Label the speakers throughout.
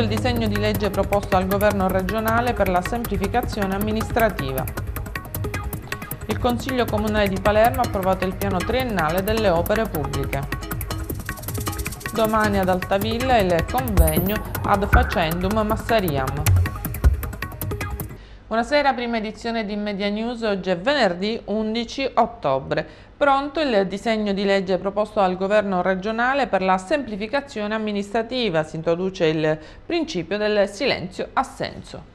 Speaker 1: il disegno di legge proposto al Governo regionale per la semplificazione amministrativa. Il Consiglio Comunale di Palermo ha approvato il piano triennale delle opere pubbliche. Domani ad Altavilla il convegno ad facendum Massariam. Buonasera, prima edizione di Media News, oggi è venerdì 11 ottobre. Pronto il disegno di legge proposto dal governo regionale per la semplificazione amministrativa. Si introduce il principio del silenzio assenso.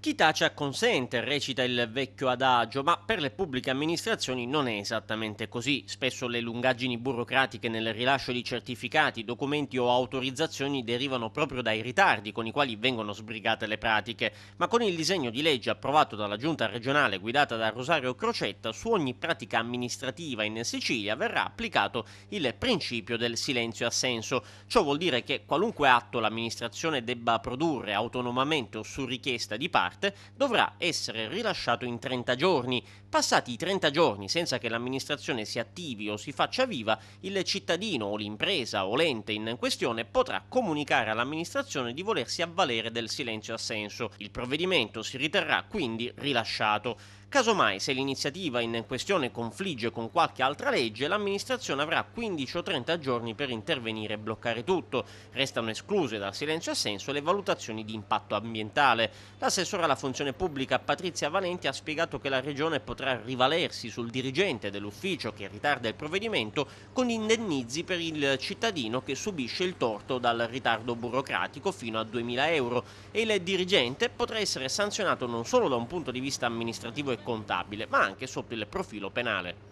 Speaker 2: Chi tace acconsente, recita il vecchio adagio, ma per le pubbliche amministrazioni non è esattamente così. Spesso le lungaggini burocratiche nel rilascio di certificati, documenti o autorizzazioni derivano proprio dai ritardi con i quali vengono sbrigate le pratiche, ma con il disegno di legge approvato dalla giunta regionale guidata da Rosario Crocetta, su ogni pratica amministrativa in Sicilia verrà applicato il principio del silenzio assenso. Ciò vuol dire che qualunque atto l'amministrazione debba produrre autonomamente o su richiesta di parte parte dovrà essere rilasciato in 30 giorni Passati i 30 giorni senza che l'amministrazione si attivi o si faccia viva, il cittadino o l'impresa o l'ente in questione potrà comunicare all'amministrazione di volersi avvalere del silenzio assenso. Il provvedimento si riterrà quindi rilasciato. Casomai, se l'iniziativa in questione confligge con qualche altra legge, l'amministrazione avrà 15 o 30 giorni per intervenire e bloccare tutto. Restano escluse dal silenzio assenso le valutazioni di impatto ambientale. L'assessore alla funzione pubblica Patrizia Valenti ha spiegato che la Regione potrebbe potrà rivalersi sul dirigente dell'ufficio che ritarda il provvedimento con indennizi per il cittadino che subisce il torto dal ritardo burocratico fino a 2.000 euro e il dirigente potrà essere sanzionato non solo da un punto di vista amministrativo e contabile ma anche sotto il profilo penale.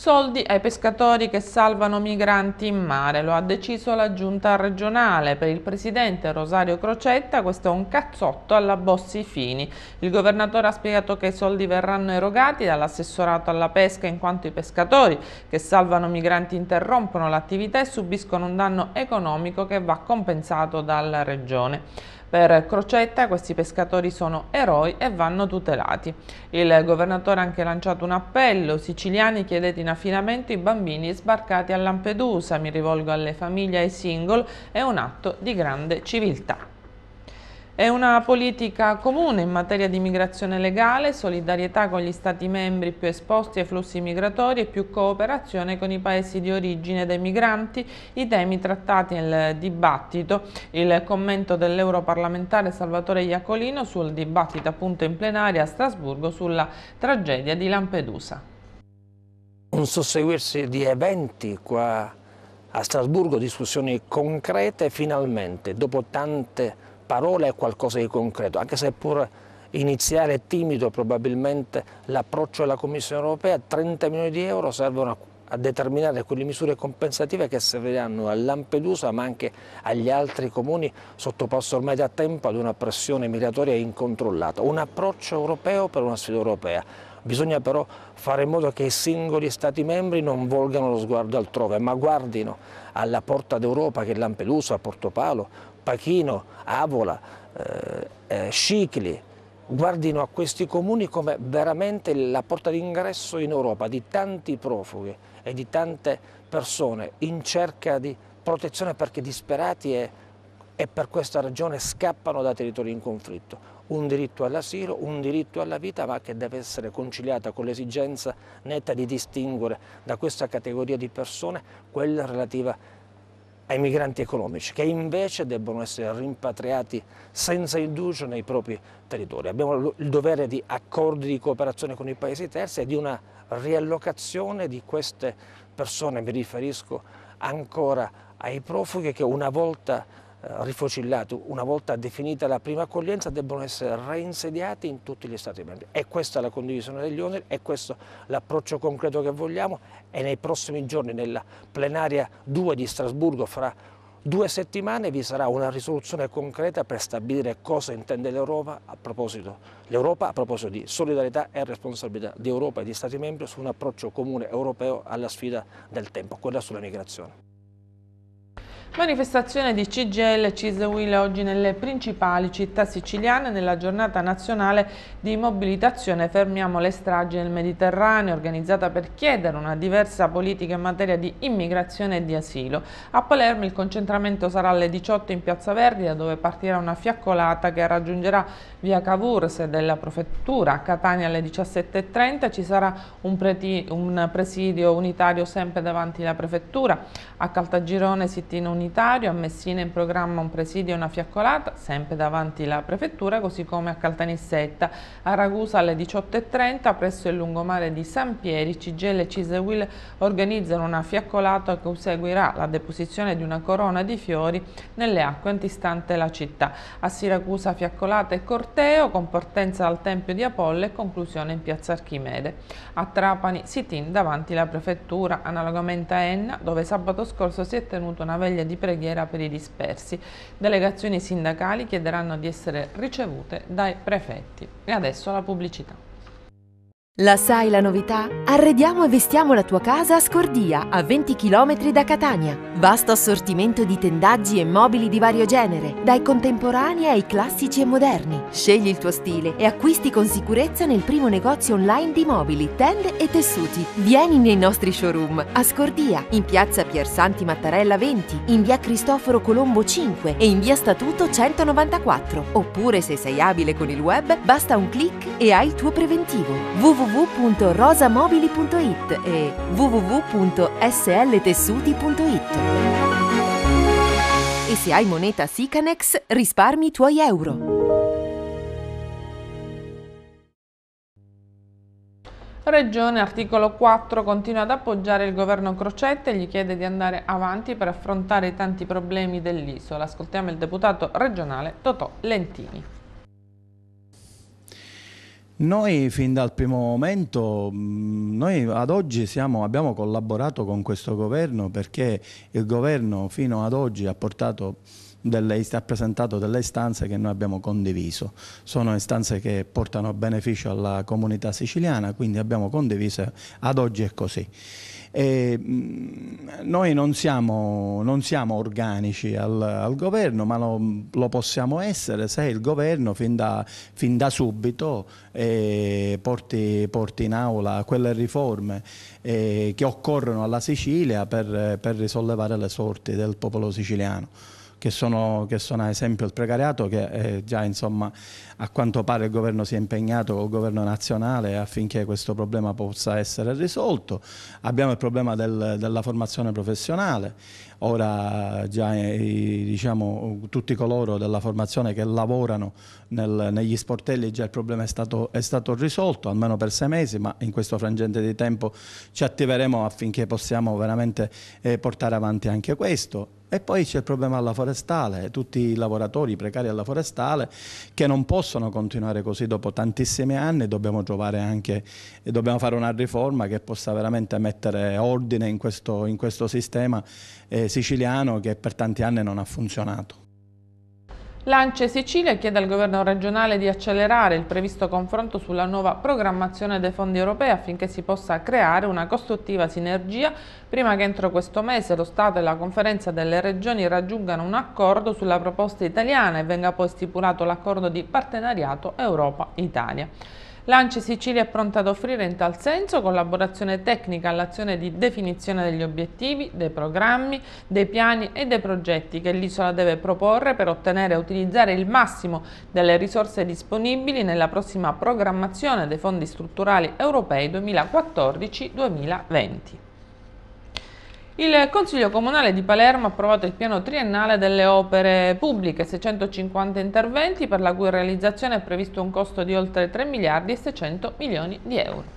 Speaker 1: Soldi ai pescatori che salvano migranti in mare, lo ha deciso la giunta regionale. Per il presidente Rosario Crocetta questo è un cazzotto alla Bossi Fini. Il governatore ha spiegato che i soldi verranno erogati dall'assessorato alla pesca in quanto i pescatori che salvano migranti interrompono l'attività e subiscono un danno economico che va compensato dalla regione. Per Crocetta questi pescatori sono eroi e vanno tutelati. Il governatore ha anche lanciato un appello, siciliani chiedete in affidamento i bambini sbarcati a Lampedusa, mi rivolgo alle famiglie e ai single, è un atto di grande civiltà. È una politica comune in materia di migrazione legale, solidarietà con gli Stati membri più esposti ai flussi migratori e più cooperazione con i paesi di origine dei migranti, i temi trattati nel dibattito. Il commento dell'europarlamentare Salvatore Iacolino sul dibattito appunto in plenaria a Strasburgo sulla tragedia di Lampedusa.
Speaker 3: Un susseguirsi di eventi qua a Strasburgo, discussioni concrete finalmente, dopo tante parola è qualcosa di concreto, anche se pur iniziare è timido probabilmente l'approccio della Commissione europea, 30 milioni di euro servono a, a determinare quelle misure compensative che serviranno a Lampedusa ma anche agli altri comuni sottoposti ormai da tempo ad una pressione migratoria incontrollata. Un approccio europeo per una sfida europea. Bisogna però fare in modo che i singoli Stati membri non volgano lo sguardo altrove, ma guardino alla porta d'Europa che è Lampedusa, Porto Palo, Pachino, Avola, eh, eh, Scicli, guardino a questi comuni come veramente la porta d'ingresso in Europa di tanti profughi e di tante persone in cerca di protezione perché disperati e, e per questa ragione scappano da territori in conflitto. Un diritto all'asilo, un diritto alla vita ma che deve essere conciliata con l'esigenza netta di distinguere da questa categoria di persone quella relativa a ai migranti economici che invece debbono essere rimpatriati senza indugio nei propri territori. Abbiamo il dovere di accordi di cooperazione con i paesi terzi e di una riallocazione di queste persone, mi riferisco ancora ai profughi che una volta eh, rifocillato, una volta definita la prima accoglienza, debbono essere reinsediati in tutti gli Stati membri. È questa la condivisione degli oneri, è questo l'approccio concreto che vogliamo e nei prossimi giorni, nella plenaria 2 di Strasburgo, fra due settimane vi sarà una risoluzione concreta per stabilire cosa intende l'Europa a, a proposito di solidarietà e responsabilità di Europa e di Stati membri su un approccio comune europeo alla sfida del tempo, quella sulla migrazione.
Speaker 1: Manifestazione di CGL CISWIL oggi nelle principali città siciliane nella giornata nazionale di mobilitazione Fermiamo le stragi nel Mediterraneo organizzata per chiedere una diversa politica in materia di immigrazione e di asilo. A Palermo il concentramento sarà alle 18 in Piazza Verdi da dove partirà una fiaccolata che raggiungerà via Cavours della prefettura. A Catania alle 17.30 ci sarà un, presidio unitario sempre davanti alla prefettura. A Caltagirone si tiene un comunitario, a Messina in programma un presidio e una fiaccolata, sempre davanti la prefettura, così come a Caltanissetta, a Ragusa alle 18.30 presso il lungomare di San Pieri, Cigelle e Cisewil organizzano una fiaccolata che seguirà la deposizione di una corona di fiori nelle acque antistante la città. A Siracusa fiaccolata e corteo, con partenza al Tempio di Apollo e conclusione in piazza Archimede. A Trapani sit-in davanti la prefettura, analogamente a Enna, dove sabato scorso si è tenuta una veglia di preghiera per i dispersi. Delegazioni sindacali chiederanno di essere ricevute dai prefetti. E adesso la pubblicità.
Speaker 4: La sai la novità? Arrediamo e vestiamo la tua casa a Scordia, a 20 km da Catania. Vasto assortimento di tendaggi e mobili di vario genere, dai contemporanei ai classici e moderni. Scegli il tuo stile e acquisti con sicurezza nel primo negozio online di mobili, tende e tessuti. Vieni nei nostri showroom a Scordia, in piazza Piersanti Mattarella 20, in via Cristoforo Colombo 5 e in via Statuto 194. Oppure se sei abile con il web, basta un clic e hai il tuo preventivo. www www.rosamobili.it e www.sltessuti.it. E se hai moneta Sicanex, risparmi i tuoi euro.
Speaker 1: Regione, articolo 4, continua ad appoggiare il governo Crocetta e gli chiede di andare avanti per affrontare i tanti problemi dell'isola. Ascoltiamo il deputato regionale Totò Lentini.
Speaker 5: Noi fin dal primo momento, mm, noi ad oggi siamo, abbiamo collaborato con questo governo perché il governo fino ad oggi ha portato delle, ha presentato delle istanze che noi abbiamo condiviso. Sono istanze che portano beneficio alla comunità siciliana, quindi abbiamo condiviso, ad oggi è così. Eh, noi non siamo, non siamo organici al, al, governo, ma lo, lo, possiamo essere se il governo fin da, fin da subito eh, porti, porti, in aula quelle riforme eh, che occorrono alla Sicilia per, per risollevare le sorti del popolo siciliano che sono, che sono, ad esempio il precariato che già insomma a quanto pare il governo si è impegnato con il governo nazionale affinché questo problema possa essere risolto. Abbiamo il problema del, della formazione professionale, ora già eh, diciamo, tutti coloro della formazione che lavorano nel, negli sportelli già il problema è stato, è stato, risolto, almeno per sei mesi, ma in questo frangente di tempo ci attiveremo affinché possiamo veramente eh, portare avanti anche questo e poi c'è il problema alla forestale, tutti i lavoratori precari alla forestale che non possono continuare così dopo tantissimi anni, dobbiamo trovare anche, dobbiamo fare una riforma che possa veramente mettere ordine in questo, in questo sistema eh, siciliano che per tanti anni non ha funzionato.
Speaker 1: Lance Sicilia chiede al governo regionale di accelerare il previsto confronto sulla nuova programmazione dei fondi europei affinché si possa creare una costruttiva sinergia prima che entro questo mese lo Stato e la conferenza delle regioni raggiungano un accordo sulla proposta italiana e venga poi stipulato l'accordo di partenariato Europa-Italia. Lanci Sicilia è pronta ad offrire in tal senso collaborazione tecnica all'azione di definizione degli obiettivi, dei programmi, dei piani e dei progetti che l'isola deve proporre per ottenere e utilizzare il massimo delle risorse disponibili nella prossima programmazione dei fondi strutturali europei 2014-2020. Il Consiglio Comunale di Palermo ha approvato il piano triennale delle opere pubbliche, 650 interventi per la cui realizzazione è previsto un costo di oltre 3 miliardi e 600 milioni di euro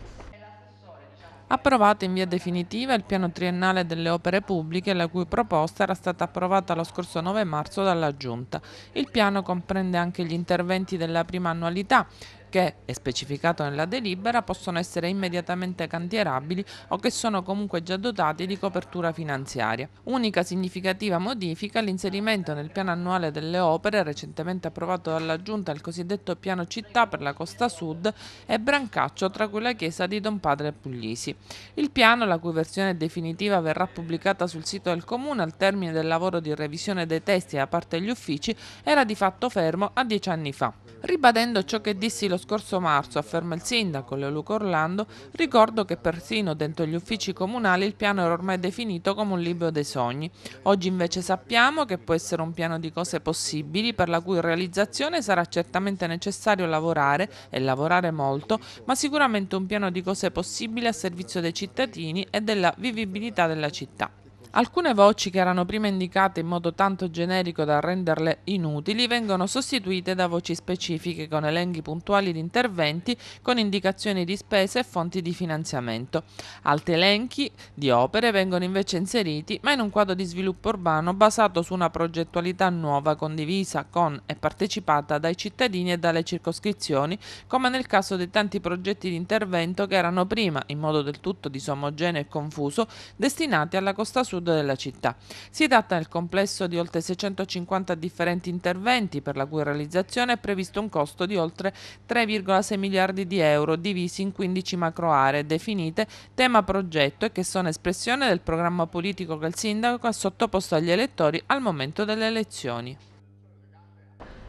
Speaker 1: approvato in via definitiva il piano triennale delle opere pubbliche la cui proposta era stata approvata lo scorso 9 marzo dalla Giunta. Il piano comprende anche gli interventi della prima annualità che, è specificato nella delibera, possono essere immediatamente cantierabili o che sono comunque già dotati di copertura finanziaria. Unica significativa modifica è l'inserimento nel piano annuale delle opere recentemente approvato dalla Giunta il cosiddetto piano città per la costa sud e Brancaccio tra cui la chiesa di Don Padre Puglisi. Il piano, la cui versione definitiva verrà pubblicata sul sito del comune al termine del lavoro di revisione dei testi da parte degli uffici, era di fatto fermo a dieci anni fa. Ribadendo ciò che dissi lo scorso marzo, afferma il sindaco Leoluco Orlando, ricordo che persino dentro gli uffici comunali il piano era ormai definito come un libro dei sogni. Oggi invece sappiamo che può essere un piano di cose possibili per la cui realizzazione sarà certamente necessario lavorare e lavorare molto, ma sicuramente un piano di cose possibili a servizio dei cittadini e della vivibilità della città. Alcune voci che erano prima indicate in modo tanto generico da renderle inutili vengono sostituite da voci specifiche con elenchi puntuali di interventi, con indicazioni di spese e fonti di finanziamento. Altri elenchi di opere vengono invece inseriti, ma in un quadro di sviluppo urbano basato su una progettualità nuova condivisa con e partecipata dai cittadini e dalle circoscrizioni, come nel caso dei tanti progetti di intervento che erano prima, in modo del tutto disomogeneo e confuso, destinati alla costa sud sud della città. Si tratta nel complesso di oltre 650 differenti interventi per la cui realizzazione è previsto un costo di oltre 3,6 miliardi di euro divisi in 15 macro aree definite tema progetto e che sono espressione del programma politico che il sindaco ha sottoposto agli elettori al momento delle elezioni.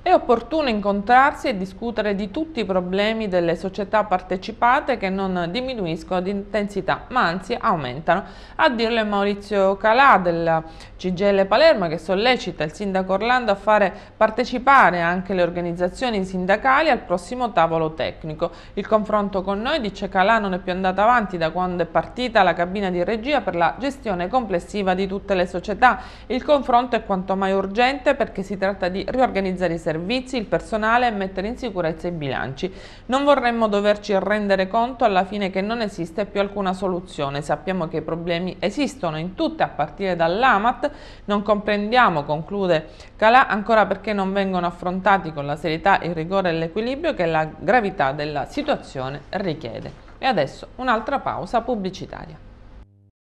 Speaker 1: È opportuno incontrarsi e discutere di tutti i problemi delle società partecipate che non diminuiscono di intensità ma anzi aumentano. A dirlo è Maurizio Calà del CGL Palermo che sollecita il sindaco Orlando a fare partecipare anche le organizzazioni sindacali al prossimo tavolo tecnico. Il confronto con noi, dice Calà, non è più andato avanti da quando è partita la cabina di regia per la gestione complessiva di tutte le società. Il confronto è quanto mai urgente perché si tratta di riorganizzare i servizi servizi, il personale e mettere in sicurezza i bilanci. Non vorremmo doverci rendere conto alla fine che non esiste più alcuna soluzione. Sappiamo che i problemi esistono in tutte, a partire dall'AMAT. Non comprendiamo, conclude Calà, ancora perché non vengono affrontati con la serietà, il rigore e l'equilibrio che la gravità della situazione richiede. E adesso un'altra pausa pubblicitaria.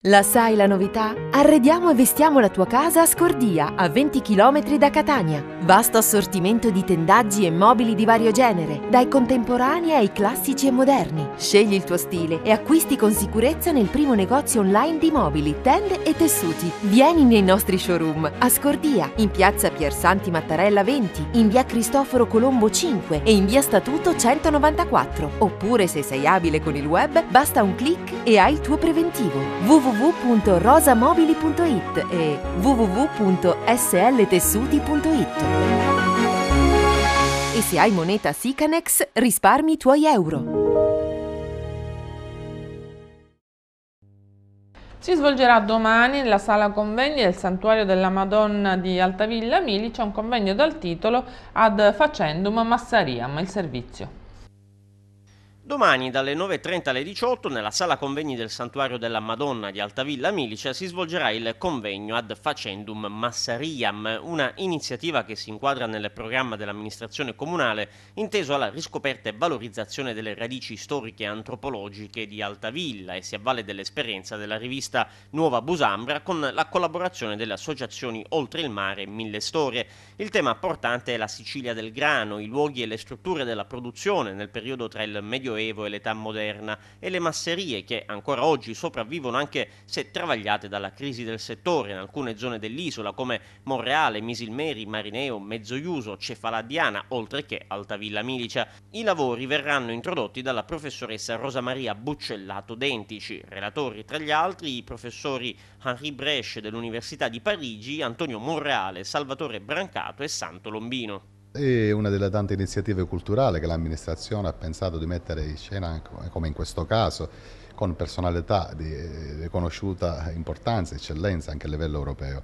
Speaker 4: La sai la novità? Arrediamo e vestiamo la tua casa a Scordia, a 20 km da Catania. Vasto assortimento di tendaggi e mobili di vario genere, dai contemporanei ai classici e moderni. Scegli il tuo stile e acquisti con sicurezza nel primo negozio online di mobili, tende e tessuti. Vieni nei nostri showroom a Scordia, in piazza Piersanti Mattarella 20, in via Cristoforo Colombo 5 e in via Statuto 194. Oppure se sei abile con il web, basta un clic e hai il tuo preventivo. www www.rosamobili.it e www.sltessuti.it. E se hai moneta
Speaker 1: Sicanex,
Speaker 4: risparmi i tuoi euro.
Speaker 1: Si svolgerà domani nella sala convegni del Santuario della Madonna di Altavilla Milice un convegno dal titolo Ad Facendum Massariam, il servizio.
Speaker 2: Domani dalle 9.30 alle 18 nella sala convegni del Santuario della Madonna di Altavilla Milice si svolgerà il convegno ad Facendum Massariam, una iniziativa che si inquadra nel programma dell'amministrazione comunale inteso alla riscoperta e valorizzazione delle radici storiche e antropologiche di Altavilla e si avvale dell'esperienza della rivista Nuova Busambra con la collaborazione delle associazioni Oltre il Mare e Mille Storie. Il tema portante è la Sicilia del grano, i luoghi e le strutture della produzione nel periodo tra il Medioevo Medioevo e l'età moderna e le masserie che ancora oggi sopravvivono anche se travagliate dalla crisi del settore in alcune zone dell'isola come Monreale, Misilmeri, Marineo, Mezzoiuso, Cefaladiana, oltre che Altavilla Milicia. I lavori verranno introdotti dalla professoressa Rosa Maria Buccellato Dentici, relatori tra gli altri i professori Henri Bresch dell'Università di Parigi, Antonio Monreale, Salvatore Brancato e Santo Lombino
Speaker 6: è una delle tante iniziative culturali che l'amministrazione ha pensato di mettere in scena, come in questo caso, con personalità di riconosciuta eh, importanza, e eccellenza anche a livello europeo.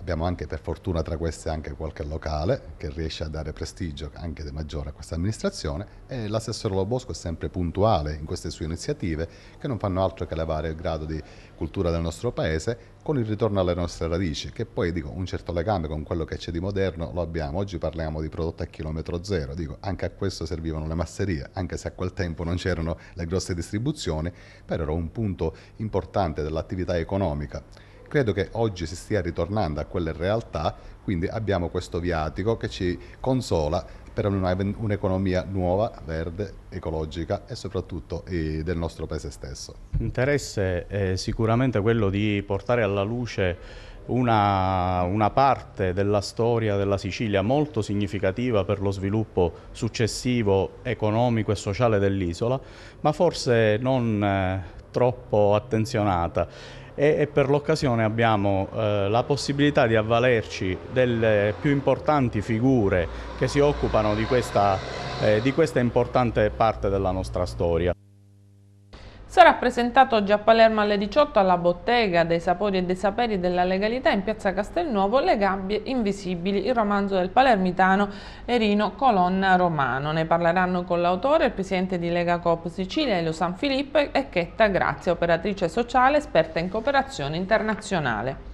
Speaker 6: Abbiamo anche per fortuna tra queste anche qualche locale che riesce a dare prestigio anche maggiore a questa amministrazione e l'assessore Lobosco è sempre puntuale in queste sue iniziative che non fanno altro che elevare il grado di cultura del nostro paese con il ritorno alle nostre radici, che poi dico un certo legame con quello che c'è di moderno lo abbiamo. Oggi parliamo di prodotti a chilometro zero, dico anche a questo servivano le masserie, anche se a quel tempo non c'erano le grosse distribuzioni, però era un punto importante dell'attività economica Credo che oggi si stia ritornando a quelle realtà, quindi abbiamo questo viatico che ci consola per una, un'economia nuova, verde, ecologica e soprattutto eh, del nostro paese stesso.
Speaker 5: L'interesse è sicuramente quello di portare alla luce una, una, parte della storia della Sicilia molto significativa per lo sviluppo successivo economico e sociale dell'isola, ma forse non eh, troppo attenzionata e, e per l'occasione abbiamo eh, la possibilità di avvalerci delle più importanti figure che si occupano di questa, eh, di questa importante parte della nostra storia
Speaker 1: sarà presentato oggi a Palermo alle 18 alla bottega dei sapori e dei saperi della legalità in piazza Castelnuovo Le gabbie invisibili, il romanzo del palermitano Erino Colonna Romano. Ne parleranno con l'autore il presidente di Lega Coop Sicilia Elio San Filippo e Chetta Grazia, operatrice sociale esperta in cooperazione internazionale.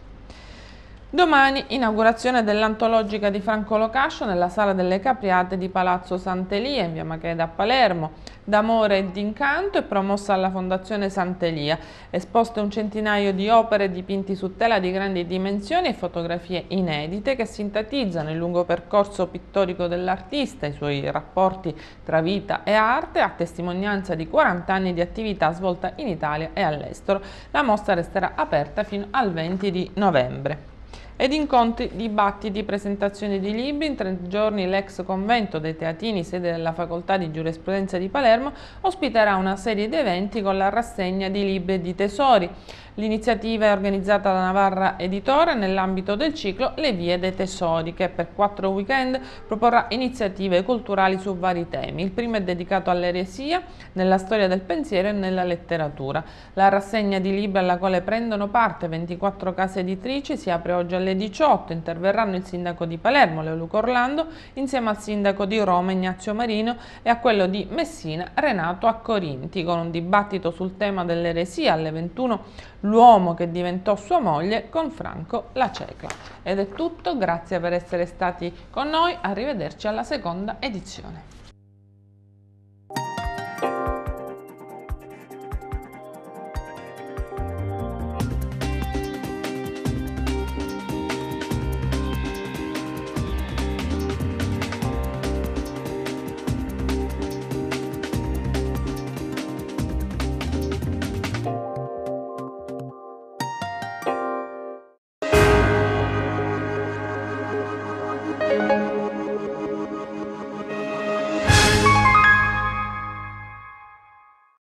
Speaker 1: Domani inaugurazione dell'antologica di Franco Locascio nella Sala delle Capriate di Palazzo Sant'Elia in via Macheda a Palermo. D'amore e d'incanto è promossa alla Fondazione Sant'Elia. Esposte un centinaio di opere dipinti su tela di grandi dimensioni e fotografie inedite che sintetizzano il lungo percorso pittorico dell'artista, i suoi rapporti tra vita e arte, a testimonianza di 40 anni di attività svolta in Italia e all'estero. La mostra resterà aperta fino al 20 di novembre ed incontri, dibattiti, presentazioni di libri. In tre giorni l'ex convento dei Teatini, sede della Facoltà di Giurisprudenza di Palermo, ospiterà una serie di eventi con la rassegna di libri e di tesori. L'iniziativa è organizzata da Navarra Editore nell'ambito del ciclo Le vie dei tesori che per quattro weekend proporrà iniziative culturali su vari temi. Il primo è dedicato all'eresia, nella storia del pensiero e nella letteratura. La rassegna di libri alla quale prendono parte 24 case editrici si apre oggi alle 18. Interverranno il sindaco di Palermo, Leoluco Orlando, insieme al sindaco di Roma, Ignazio Marino, e a quello di Messina, Renato Accorinti, con un dibattito sul tema dell'eresia alle 21 l'uomo che diventò sua moglie con Franco La cieca. Ed è tutto, grazie per essere stati con noi, arrivederci alla seconda edizione.